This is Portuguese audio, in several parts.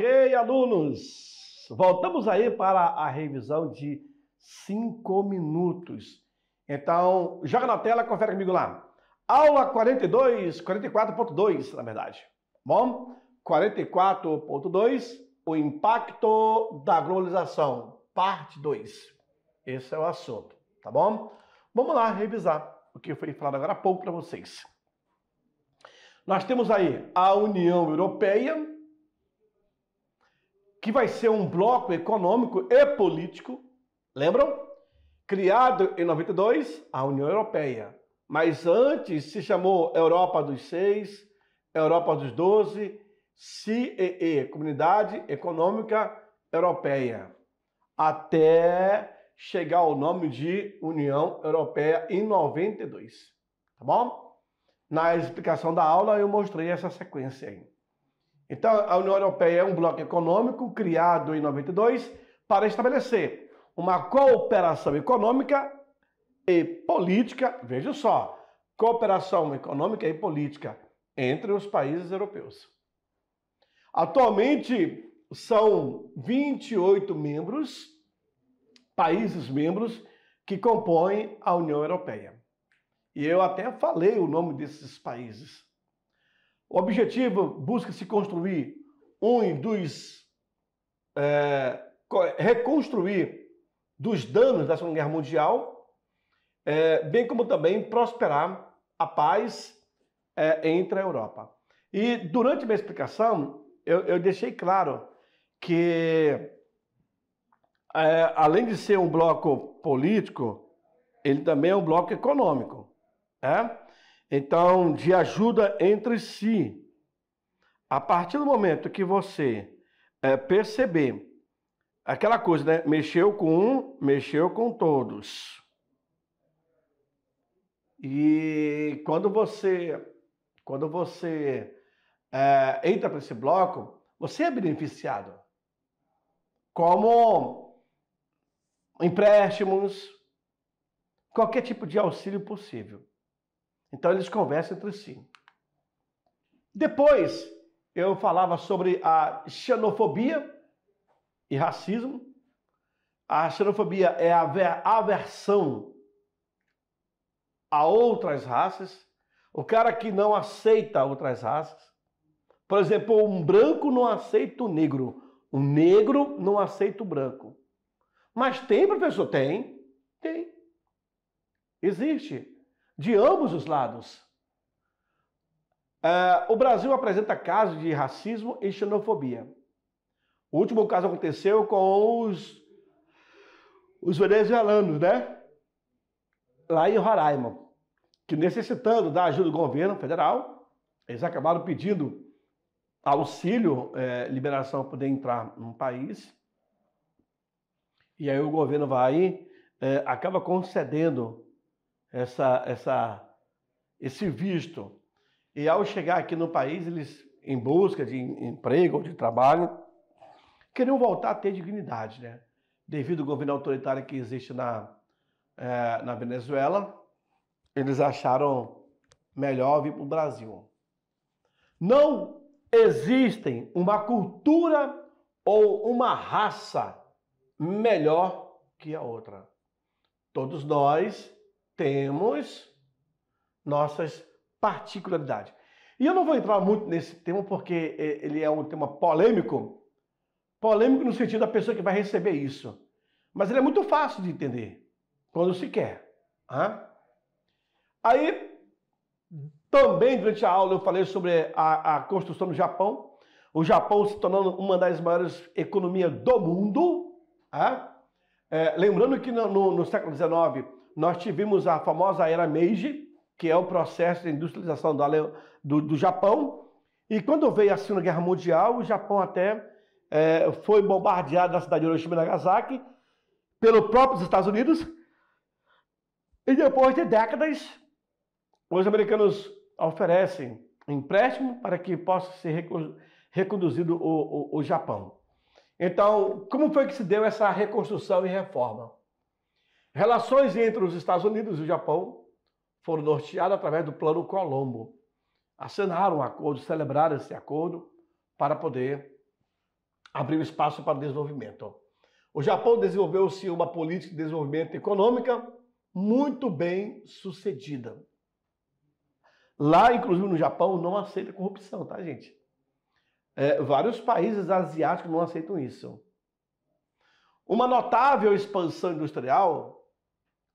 Ok, alunos! Voltamos aí para a revisão de 5 minutos. Então, joga na tela, confere comigo lá. Aula 42, 44.2, na verdade. Bom, 44.2, o impacto da globalização, parte 2. Esse é o assunto, tá bom? Vamos lá revisar o que foi falado agora há pouco para vocês. Nós temos aí a União Europeia, que vai ser um bloco econômico e político, lembram? Criado em 92, a União Europeia. Mas antes se chamou Europa dos Seis, Europa dos Doze, CEE, Comunidade Econômica Europeia, até chegar ao nome de União Europeia em 92, tá bom? Na explicação da aula eu mostrei essa sequência aí. Então, a União Europeia é um bloco econômico criado em 92 para estabelecer uma cooperação econômica e política, veja só, cooperação econômica e política entre os países europeus. Atualmente são 28 membros, países membros, que compõem a União Europeia. E eu até falei o nome desses países. O objetivo busca-se construir um dos. É, reconstruir dos danos da Segunda Guerra Mundial, é, bem como também prosperar a paz é, entre a Europa. E durante minha explicação, eu, eu deixei claro que, é, além de ser um bloco político, ele também é um bloco econômico. É? Então, de ajuda entre si. A partir do momento que você é, perceber aquela coisa, né? Mexeu com um, mexeu com todos. E quando você, quando você é, entra para esse bloco, você é beneficiado. Como empréstimos, qualquer tipo de auxílio possível. Então eles conversam entre si. Depois eu falava sobre a xenofobia e racismo. A xenofobia é a aversão a outras raças. O cara que não aceita outras raças. Por exemplo, um branco não aceita o negro. Um negro não aceita o branco. Mas tem, professor? Tem. Tem. Existe de ambos os lados. Uh, o Brasil apresenta casos de racismo e xenofobia. O último caso aconteceu com os, os venezuelanos, né? Lá em Roraima, que necessitando da ajuda do governo federal, eles acabaram pedindo auxílio, é, liberação para poder entrar no país. E aí o governo vai, é, acaba concedendo essa, essa, esse visto. E ao chegar aqui no país, eles, em busca de emprego ou de trabalho, queriam voltar a ter dignidade, né? Devido ao governo autoritário que existe na, é, na Venezuela, eles acharam melhor vir para o Brasil. Não existem uma cultura ou uma raça melhor que a outra. Todos nós temos nossas particularidades. E eu não vou entrar muito nesse tema porque é, ele é um tema polêmico. Polêmico no sentido da pessoa que vai receber isso. Mas ele é muito fácil de entender quando se quer. Hã? Aí, também durante a aula, eu falei sobre a, a construção do Japão. O Japão se tornando uma das maiores economias do mundo. Hã? É, lembrando que no, no, no século XIX nós tivemos a famosa era Meiji, que é o processo de industrialização do, do, do Japão. E quando veio a Segunda Guerra Mundial, o Japão até é, foi bombardeado na cidade de Hiroshima e Nagasaki pelos próprios Estados Unidos. E depois de décadas, os americanos oferecem empréstimo para que possa ser reconduzido o, o, o Japão. Então, como foi que se deu essa reconstrução e reforma? Relações entre os Estados Unidos e o Japão foram norteadas através do Plano Colombo. Assinaram um acordo, celebraram esse acordo para poder abrir espaço para o desenvolvimento. O Japão desenvolveu-se uma política de desenvolvimento econômica muito bem sucedida. Lá, inclusive no Japão, não aceita corrupção, tá, gente? É, vários países asiáticos não aceitam isso. Uma notável expansão industrial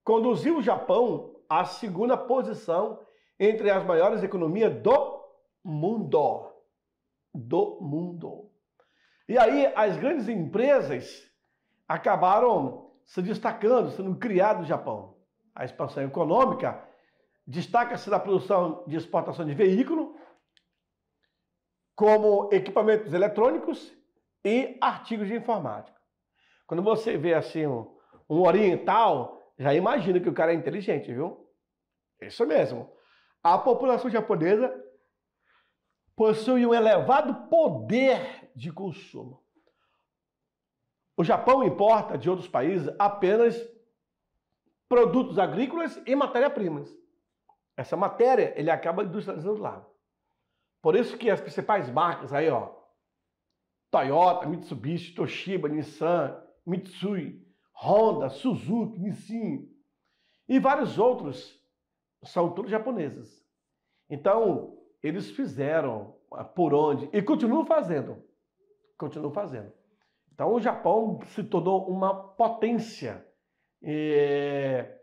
conduziu o Japão à segunda posição entre as maiores economias do mundo. Do mundo. E aí as grandes empresas acabaram se destacando, sendo criadas no Japão. A expansão econômica destaca-se na produção de exportação de veículo, como equipamentos eletrônicos e artigos de informática. Quando você vê assim um, um oriental já imagino que o cara é inteligente, viu? É isso mesmo. A população japonesa possui um elevado poder de consumo. O Japão importa de outros países apenas produtos agrícolas e matéria-primas. Essa matéria ele acaba industrializando lá. Por isso que as principais marcas aí, ó, Toyota, Mitsubishi, Toshiba, Nissan, Mitsui, Honda, Suzuki, Nissin e vários outros são todos japoneses. Então, eles fizeram ah, por onde e continuam fazendo. Continuam fazendo. Então, o Japão se tornou uma potência e, eh,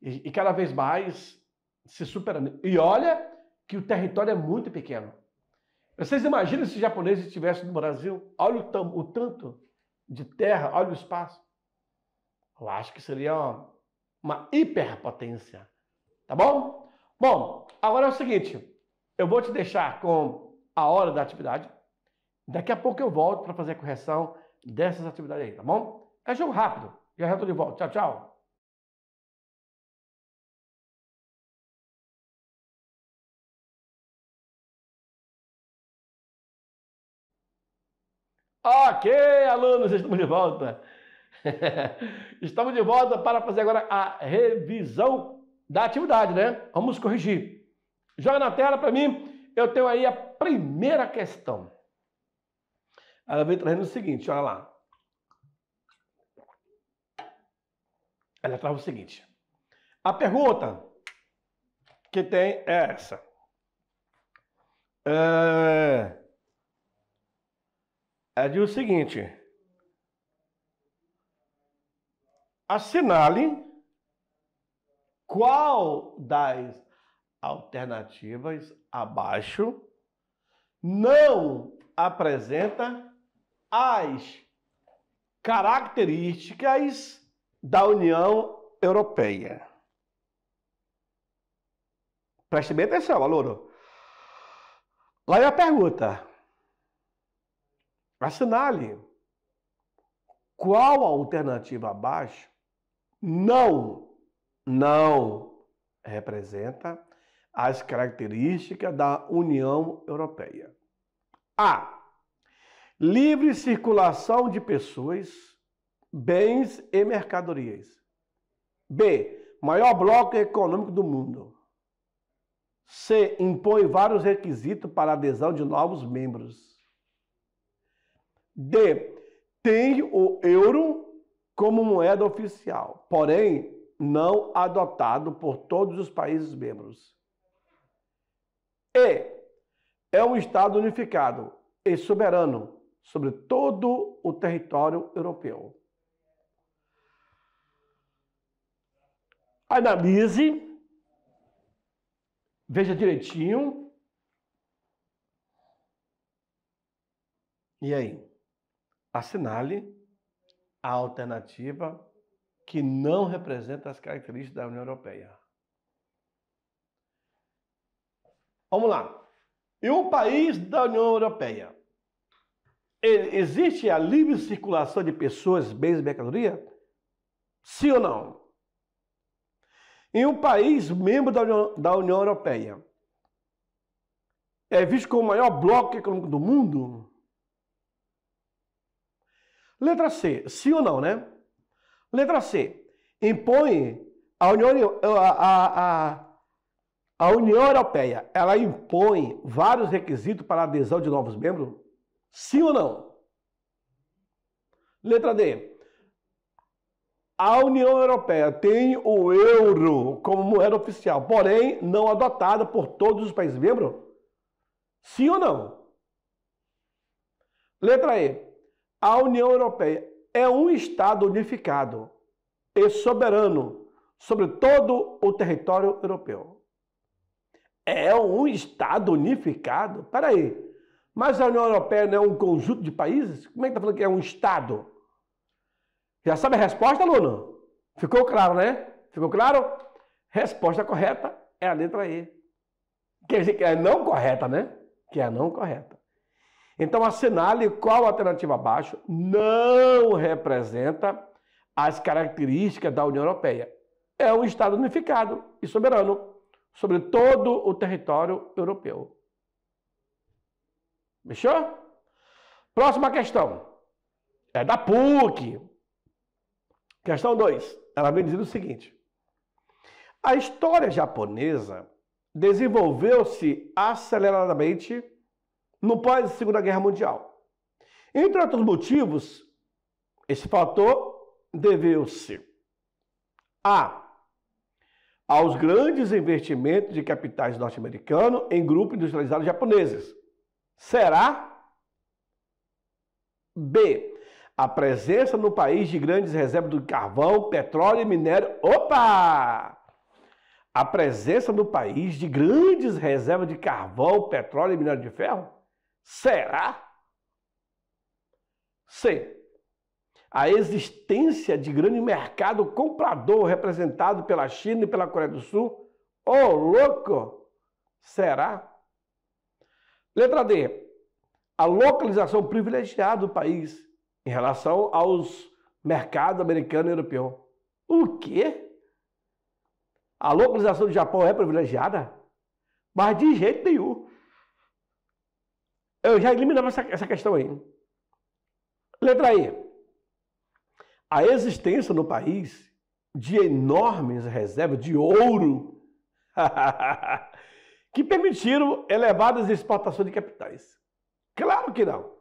e, e cada vez mais se superando. E olha que o território é muito pequeno. Vocês imaginam se os japoneses estivessem no Brasil? Olha o, tam, o tanto de terra, olha o espaço. Eu acho que seria uma, hiperpotência. Tá bom? Bom, agora é o seguinte. Eu vou te deixar com a hora da atividade. Daqui a pouco eu volto para fazer a correção dessas atividades aí, tá bom? É jogo rápido. Já já estou de volta. Tchau, tchau. Ok, alunos, estamos de volta. Estamos de volta para fazer agora a revisão da atividade, né? Vamos corrigir. Joga na tela para mim. Eu tenho aí a primeira questão. Ela vem trazendo o seguinte, olha lá. Ela traz o seguinte. A pergunta que tem é essa. É, é de o seguinte. assinale qual das alternativas abaixo não apresenta as características da União Europeia. Preste bem atenção, aluno. Lá é a pergunta. Assinale qual a alternativa abaixo não, não representa as características da União Europeia. A. Livre circulação de pessoas, bens e mercadorias. B. Maior bloco econômico do mundo. C. Impõe vários requisitos para adesão de novos membros. D. Tem o euro como moeda oficial, porém não adotado por todos os países membros. E é um Estado unificado e soberano sobre todo o território europeu. Analise, veja direitinho. E aí? Assinale a alternativa que não representa as características da União Europeia. Vamos lá. Em um país da União Europeia? Existe a livre circulação de pessoas, bens e mercadoria? Sim ou não? Em um país membro da União, da União Europeia, é visto como o maior bloco econômico do mundo? Letra C, sim ou não, né? Letra C, impõe a União, a, a, a União Europeia, ela impõe vários requisitos para a adesão de novos membros? Sim ou não? Letra D, a União Europeia tem o euro como moeda oficial, porém não adotada por todos os países membros? Sim ou não? Letra E. A União Europeia é um Estado unificado e soberano sobre todo o território europeu. É um Estado unificado? Peraí, mas a União Europeia não é um conjunto de países? Como é que está falando que é um Estado? Já sabe a resposta, aluno? Ficou claro, né? Ficou claro? Resposta correta é a letra E. Quer dizer, que é não correta, né? Que é a não correta. Então, assinale qual alternativa abaixo não representa as características da União Europeia. É um Estado unificado e soberano sobre todo o território europeu. Fechou? Próxima questão. É da PUC. Questão 2. Ela vem dizendo o seguinte: A história japonesa desenvolveu-se aceleradamente no pós-Segunda Guerra Mundial. Entre outros motivos, esse fator deveu-se a aos grandes investimentos de capitais norte americanos em grupos industrializados japoneses. Será? B. A presença no país de grandes reservas de carvão, petróleo e minério. Opa! A presença no país de grandes reservas de carvão, petróleo e minério de ferro? Será? C. A existência de grande mercado comprador representado pela China e pela Coreia do Sul? Ô, oh, louco! Será? Letra D. A localização privilegiada do país em relação aos mercados americano e europeu. O quê? A localização do Japão é privilegiada? Mas de jeito nenhum. Eu já eliminava essa, essa questão aí. Letra E. A existência no país de enormes reservas de ouro que permitiram elevadas exportações de capitais. Claro que não.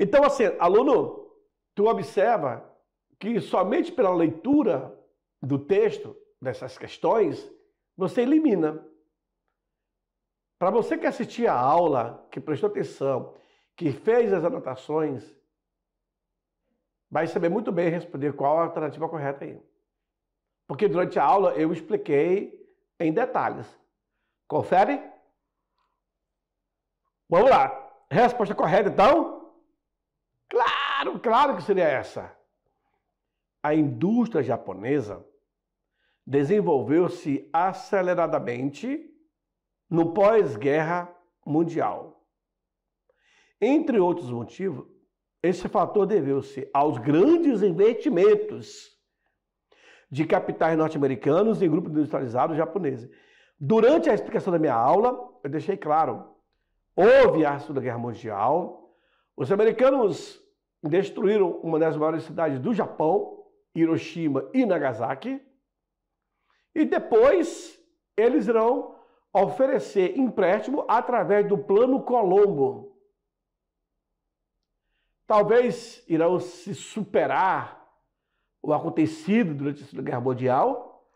Então, assim, aluno, tu observa que somente pela leitura do texto dessas questões, você elimina para você que assistiu a aula, que prestou atenção, que fez as anotações, vai saber muito bem responder qual a alternativa correta aí. Porque durante a aula eu expliquei em detalhes. Confere? Vamos lá. Resposta correta, então? Claro, claro que seria essa. A indústria japonesa desenvolveu-se aceleradamente no pós-guerra mundial. Entre outros motivos, esse fator deveu-se aos grandes investimentos de capitais norte-americanos e grupos industrializados japoneses. Durante a explicação da minha aula, eu deixei claro, houve a Segunda Guerra Mundial, os americanos destruíram uma das maiores cidades do Japão, Hiroshima e Nagasaki, e depois eles irão oferecer empréstimo através do Plano Colombo. Talvez irão se superar o acontecido durante a Segunda Guerra Mundial.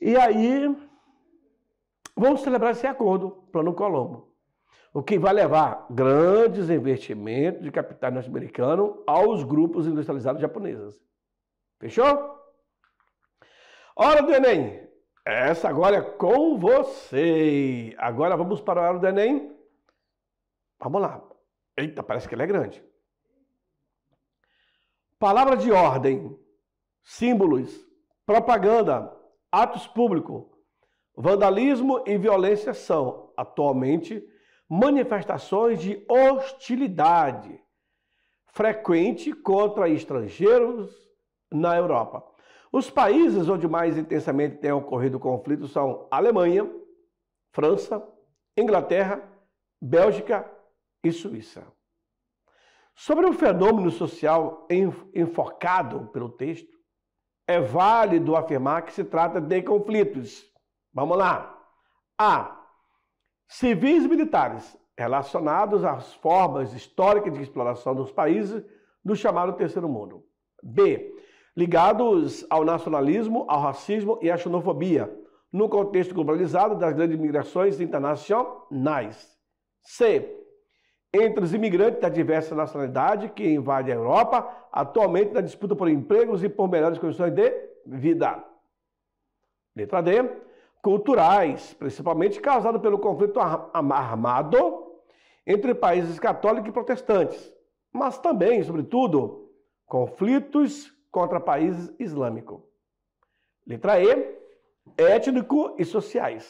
E aí vamos celebrar esse acordo, Plano Colombo. O que vai levar grandes investimentos de capital norte-americano aos grupos industrializados japoneses. Fechou? Hora do Enem! Essa agora é com você. Agora vamos para o horário do Enem. Vamos lá. Eita, parece que ela é grande. Palavra de ordem, símbolos, propaganda, atos públicos, vandalismo e violência são, atualmente, manifestações de hostilidade frequente contra estrangeiros na Europa os países onde mais intensamente tem ocorrido conflito são Alemanha, França, Inglaterra, Bélgica e Suíça. Sobre o fenômeno social enfocado pelo texto, é válido afirmar que se trata de conflitos. Vamos lá. A. Civis e militares relacionados às formas históricas de exploração dos países do chamado Terceiro Mundo. B ligados ao nacionalismo, ao racismo e à xenofobia, no contexto globalizado das grandes migrações internacionais. C. Entre os imigrantes da diversa nacionalidade que invadem a Europa, atualmente na disputa por empregos e por melhores condições de vida. Letra D. Culturais, principalmente causado pelo conflito armado entre países católicos e protestantes, mas também, sobretudo, conflitos contra países islâmico. Letra E, étnico e sociais,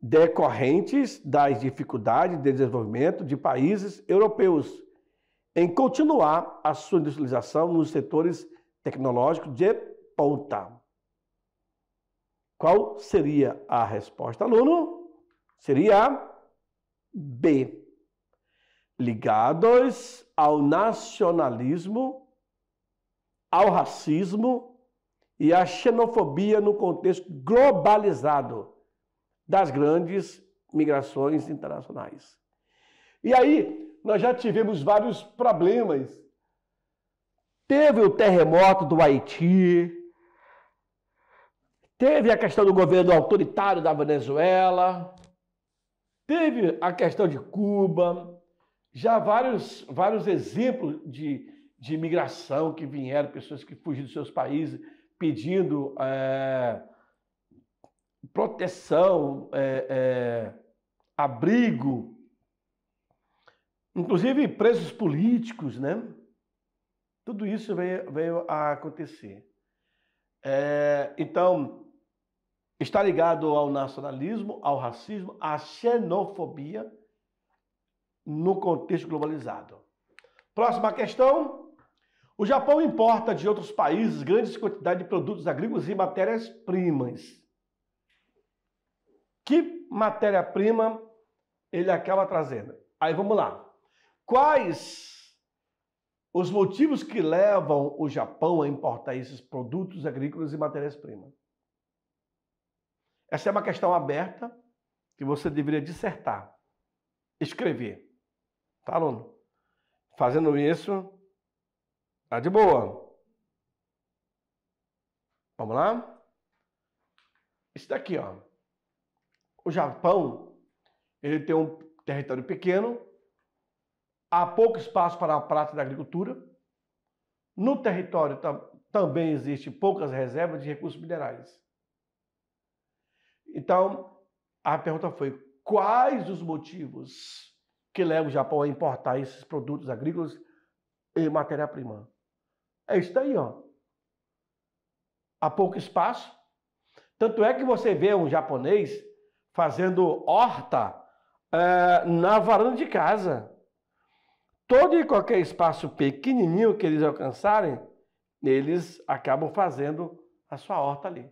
decorrentes das dificuldades de desenvolvimento de países europeus em continuar a sua industrialização nos setores tecnológicos de ponta. Qual seria a resposta, aluno? Seria B. Ligados ao nacionalismo ao racismo e à xenofobia no contexto globalizado das grandes migrações internacionais. E aí, nós já tivemos vários problemas. Teve o terremoto do Haiti, teve a questão do governo autoritário da Venezuela, teve a questão de Cuba, já vários, vários exemplos de, de imigração que vieram, pessoas que fugiram dos seus países pedindo é, proteção, é, abrigo, inclusive presos políticos, né? Tudo isso veio, veio a acontecer. É, então, está ligado ao nacionalismo, ao racismo, à xenofobia no contexto globalizado. Próxima questão. O Japão importa de outros países grandes quantidades de produtos agrícolas e matérias-primas. Que matéria-prima ele acaba trazendo? Aí vamos lá. Quais os motivos que levam o Japão a importar esses produtos agrícolas e matérias-primas? Essa é uma questão aberta que você deveria dissertar, escrever. Tá, aluno? Fazendo isso, Tá de boa. Vamos lá? Isso daqui, ó. O Japão, ele tem um território pequeno, há pouco espaço para a prática da agricultura. No território também existem poucas reservas de recursos minerais. Então, a pergunta foi: quais os motivos que levam o Japão a importar esses produtos agrícolas e matéria-prima? É isso aí, ó. Há pouco espaço. Tanto é que você vê um japonês fazendo horta é, na varanda de casa. Todo e qualquer espaço pequenininho que eles alcançarem, eles acabam fazendo a sua horta ali.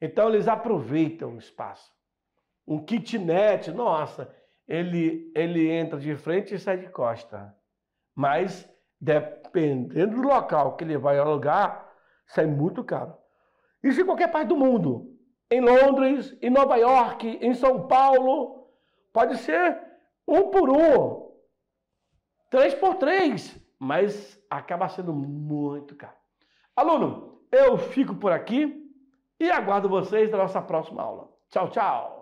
Então eles aproveitam o espaço. Um kitnet, nossa, ele, ele entra de frente e sai de costa. Mas depois dependendo do local que ele vai alugar, sai muito caro. Isso em qualquer parte do mundo. Em Londres, em Nova York, em São Paulo. Pode ser um por um, três por três, mas acaba sendo muito caro. Aluno, eu fico por aqui e aguardo vocês na nossa próxima aula. Tchau, tchau!